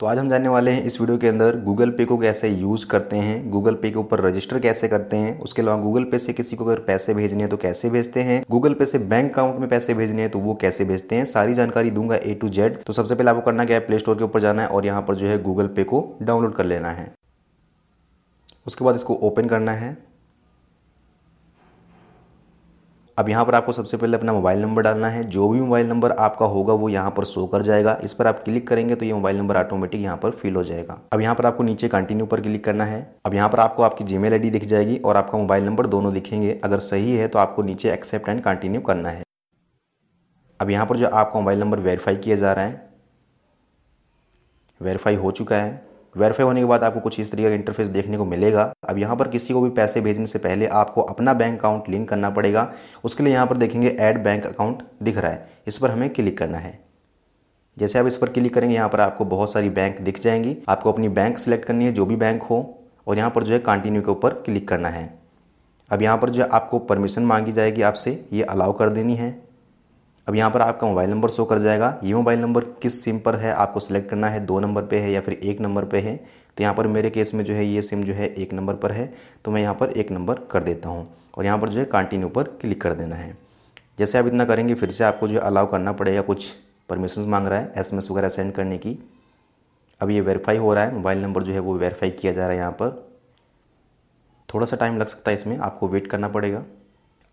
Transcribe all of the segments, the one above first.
तो आज हम जानने वाले हैं इस वीडियो के अंदर गूगल पे को कैसे यूज़ करते हैं गूगल पे के ऊपर रजिस्टर कैसे करते हैं उसके अलावा गूगल पे से किसी को अगर पैसे भेजने हैं तो कैसे भेजते हैं गूगल पे से बैंक अकाउंट में पैसे भेजने हैं तो वो कैसे भेजते हैं सारी जानकारी दूंगा ए टू जेड तो सबसे पहले आपको करना क्या है प्ले स्टोर के ऊपर जाना है और यहाँ पर जो है गूगल पे को डाउनलोड कर लेना है उसके बाद इसको ओपन करना है अब यहाँ पर आपको सबसे पहले अपना मोबाइल नंबर डालना है जो भी मोबाइल नंबर आपका होगा वो यहाँ पर शो कर जाएगा इस पर आप क्लिक करेंगे तो ये मोबाइल नंबर ऑटोमेटिक यहाँ पर फिल हो जाएगा अब यहाँ पर आपको नीचे कंटिन्यू पर क्लिक करना है अब यहाँ पर आपको आपकी जीमेल आईडी दिख जाएगी और आपका मोबाइल नंबर दोनों दिखेंगे अगर सही है तो आपको नीचे एक्सेप्ट एंड कंटिन्यू करना है अब यहाँ पर जो आपका मोबाइल नंबर वेरीफाई किया जा रहा है वेरीफाई हो चुका है वेरीफाई होने के बाद आपको कुछ इस तरीके का इंटरफेस देखने को मिलेगा अब यहाँ पर किसी को भी पैसे भेजने से पहले आपको अपना बैंक अकाउंट लिंक करना पड़ेगा उसके लिए यहाँ पर देखेंगे ऐड बैंक अकाउंट दिख रहा है इस पर हमें क्लिक करना है जैसे आप इस पर क्लिक करेंगे यहाँ पर आपको बहुत सारी बैंक दिख जाएंगी आपको अपनी बैंक सेलेक्ट करनी है जो भी बैंक हो और यहाँ पर जो है कंटिन्यू के ऊपर क्लिक करना है अब यहाँ पर जो आपको परमिशन मांगी जाएगी आपसे ये अलाउ कर देनी है अब यहाँ पर आपका मोबाइल नंबर शो कर जाएगा ये मोबाइल नंबर किस सिम पर है आपको सेलेक्ट करना है दो नंबर पे है या फिर एक नंबर पे है तो यहाँ पर मेरे केस में जो है ये सिम जो है एक नंबर पर है तो मैं यहाँ पर एक नंबर कर देता हूँ और यहाँ पर जो है कंटिन्यू पर क्लिक कर देना है जैसे आप इतना करेंगे फिर से आपको जो है अलाउ करना पड़ेगा कुछ परमिशन मांग रहा है एस वगैरह सेंड करने की अब ये वेरीफाई हो रहा है मोबाइल नंबर जो है वो वेरीफाई किया जा रहा है यहाँ पर थोड़ा सा टाइम लग सकता है इसमें आपको वेट करना पड़ेगा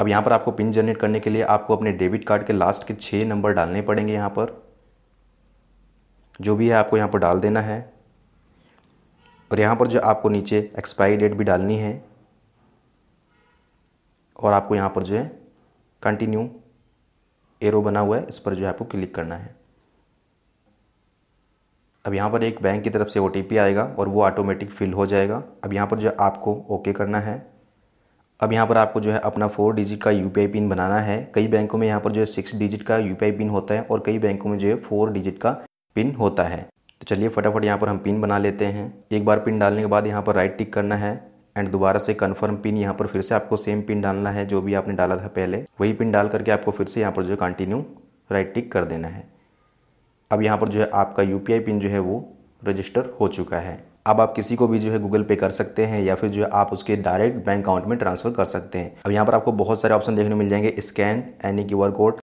अब यहाँ पर आपको पिन जनरेट करने के लिए आपको अपने डेबिट कार्ड के लास्ट के छः नंबर डालने पड़ेंगे यहाँ पर जो भी है आपको यहाँ पर डाल देना है और यहाँ पर जो आपको नीचे एक्सपायरी डेट भी डालनी है और आपको यहाँ पर जो है कंटिन्यू एरो बना हुआ है इस पर जो है आपको क्लिक करना है अब यहाँ पर एक बैंक की तरफ से ओ आएगा और वो ऑटोमेटिक फिल हो जाएगा अब यहाँ पर जो आपको ओके करना है अब यहाँ पर आपको जो है अपना फोर डिजिट का यू पिन बनाना है कई बैंकों में यहाँ पर जो है सिक्स डिजिट का यू पिन होता है और कई बैंकों में जो है फोर डिजिट का पिन होता है तो चलिए फटाफट यहाँ पर हम पिन बना लेते हैं एक बार पिन डालने के बाद यहाँ पर राइट टिक करना है एंड दोबारा से कन्फर्म पिन यहाँ पर फिर से आपको सेम पिन डालना है जो भी आपने डाला था पहले वही पिन डाल करके आपको फिर से यहाँ पर जो है कंटिन्यू राइट टिक कर देना है अब यहाँ पर जो है आपका यू पिन जो है वो रजिस्टर हो चुका है अब आप किसी को भी जो है गूगल पे कर सकते हैं या फिर जो है आप उसके डायरेक्ट बैंक अकाउंट में ट्रांसफ़र कर सकते हैं अब यहाँ पर आपको बहुत सारे ऑप्शन देखने मिल जाएंगे scan any Q R code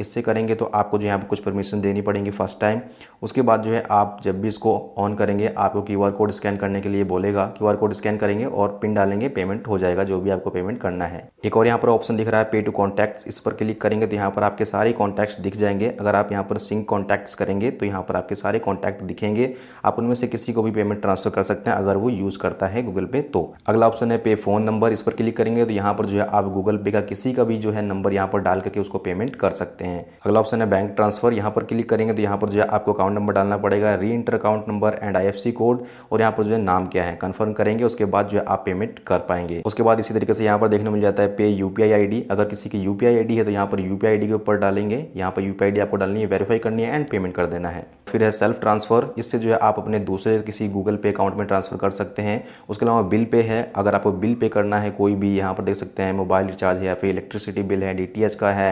इससे करेंगे तो आपको जो है पर कुछ परमिशन देनी पड़ेगी फर्स्ट टाइम उसके बाद जो है आप जब भी इसको ऑन करेंगे आपको क्यू आर कोड स्कैन करने के लिए बोलेगा क्यू आर कोड स्कैन करेंगे और पिन डालेंगे पेमेंट हो जाएगा जो भी आपको पेमेंट करना है एक और यहाँ पर ऑप्शन दिख रहा है पे टू कॉन्टैक्ट्स इस पर क्लिक करेंगे तो यहाँ पर आपके सारे कॉन्टैक्ट्स दिख जाएंगे अगर आप यहाँ पर सिंक कॉन्टैक्ट्स करेंगे तो यहाँ पर आपके सारे कॉन्टैक्ट दिखेंगे आप उनमें से किसी को भी पेमेंट ट्रांसफर कर सकते हैं अगर वो यूज़ करता है गूगल पे तो अगला ऑप्शन है पे फ़ोन नंबर इस पर क्लिक करेंगे तो यहाँ पर जो है आप गूगल पे का किसी का भी जो है नंबर यहाँ पर डाल करके उसको पेमेंट कर सकते हैं हैं अगला ऑप्शन है बैंक ट्रांसफर यहाँ पर क्लिक करेंगे तो यहाँ पर जो है आपको अकाउंट नंबर डालना पड़ेगा reenter account number and I code और यहाँ पर जो है नाम क्या है कन्फर्म करेंगे उसके बाद जो है आप पेमेंट कर पाएंगे उसके बाद इसी तरीके से यहाँ पर देखने मिल जाता है पे यू पी अगर किसी की यू पी है तो यहाँ पर यू पी के ऊपर डालेंगे यहाँ पर यू पी आपको डालनी है वेरीफाई करनी है एंड पेमेंट कर देना है फिर है सेल्फ ट्रांसफ़र इससे जो है आप अपने दूसरे किसी गूगल पे अकाउंट में ट्रांसफ़र कर सकते हैं उसके अलावा बिल पे है अगर आपको बिल पे करना है कोई भी यहाँ पर देख सकते हैं मोबाइल रिचार्ज है या फिर इलेक्ट्रिसिटी बिल है डी का है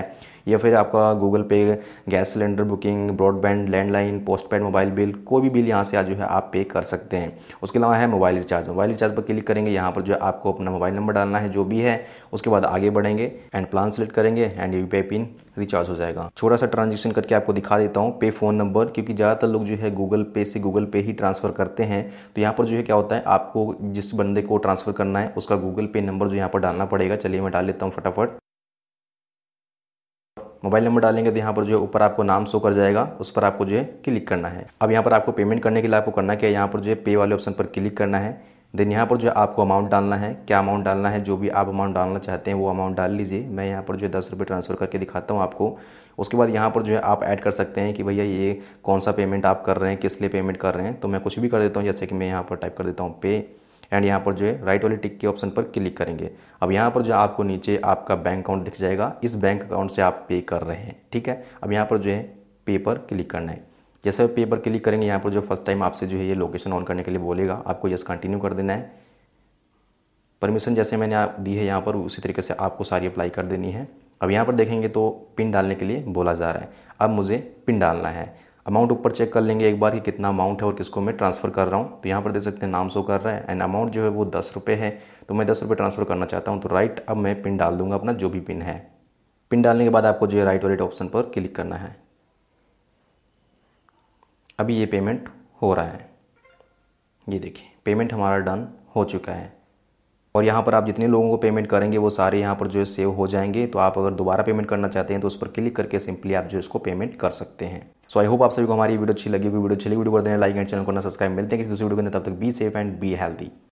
या फिर आपका Google pay gas cylinder booking broadband landline postpaid mobile bill कोई भी बिल यहाँ से आज जो है आप पे कर सकते हैं उसके अलावा है मोबाइल रिचार्ज मोबाइल रिचार्ज पर क्लिक करेंगे यहाँ पर जो है आपको अपना मोबाइल नंबर डालना है जो भी है उसके बाद आगे बढ़ेंगे एंड प्लान सेलेक्ट करेंगे एंड यू पिन रिचार्ज हो जाएगा छोटा सा ट्रांजेक्शन करके आपको दिखा देता हूँ पे फ़ोन नंबर क्योंकि ज़्यादातर लोग जो है गूगल पे से गूगल पे ही ट्रांसफ़र करते हैं तो यहाँ पर जो है क्या होता है आपको जिस बंदे को ट्रांसफ़र करना है उसका गूगल पे नंबर जो यहाँ पर डालना पड़ेगा चलिए मैं डाल लेता हूँ फटाफट मोबाइल नंबर डालेंगे तो यहाँ पर जो है ऊपर आपको नाम शो कर जाएगा उस पर आपको जो है क्लिक करना है अब यहाँ पर आपको पेमेंट करने के लिए आपको करना क्या है यहाँ पर जो है पे वाले ऑप्शन पर क्लिक करना है देन यहाँ पर जो आपको अमाउंट डालना है क्या अमाउंट डालना है जो भी आप अमाउंट डालना चाहते हैं वो अमाउंट डाल लीजिए मैं यहाँ पर जो है दस रुपये ट्रांसफ़र करके दिखाता हूँ आपको उसके बाद यहाँ पर जो है आप ऐड कर सकते हैं कि भैया ये कौन सा पेमेंट आप कर रहे हैं किस लिए पेमेंट कर रहे हैं तो मैं कुछ भी कर देता हूँ जैसे कि मैं यहाँ पर टाइप कर देता हूँ पे एंड यहाँ पर जो है राइट वाले टिक के ऑप्शन पर क्लिक करेंगे अब यहाँ पर जो आपको नीचे आपका बैंक अकाउंट दिख जाएगा इस बैंक अकाउंट से आप पे कर रहे हैं ठीक है अब यहाँ पर जो है पे पर क्लिक करना है जैसे पे पर क्लिक करेंगे यहाँ पर जो फर्स्ट टाइम आपसे जो है ये लोकेशन ऑन करने के लिए बोलेगा आपको यस कंटिन्यू कर देना है परमिशन जैसे मैंने आप दी है यहाँ पर उसी तरीके से आपको सारी अप्लाई कर देनी है अब यहाँ पर देखेंगे तो पिन डालने के लिए बोला जा रहा है अब मुझे पिन डालना है अमाउंट ऊपर चेक कर लेंगे एक बार कि कितना अमाउंट है और किसको मैं ट्रांसफ़र कर रहा हूँ तो यहाँ पर देख सकते हैं नाम शो कर रहा है एंड अमाउंट जो है वो दस रुपये है तो मैं दस रुपये ट्रांसफ़र करना चाहता हूँ तो राइट अब मैं पिन डाल दूंगा अपना जो भी पिन है पिन डालने के बाद आपको जो है राइट वाले ऑप्शन पर क्लिक करना है अभी ये पेमेंट हो रहा है ये देखिए पेमेंट हमारा डन हो चुका है और यहाँ पर आप जितने लोगों को पेमेंट करेंगे वो सारे यहाँ पर जो है सेव हो जाएंगे तो आप अगर दोबारा पेमेंट करना चाहते हैं तो उस पर क्लिक करके सिंपली आप जो इसको पेमेंट कर सकते हैं सो आई होप आप सभी को हमारी वीडियो अच्छी लगी वीडियो अच्छी लगी वीडियो कर देने लाइक एंड चैनल को ना सब्सक्राइब मिलते हैं किसी दूसरी वीडियो के अंदर तब तक be safe and be healthy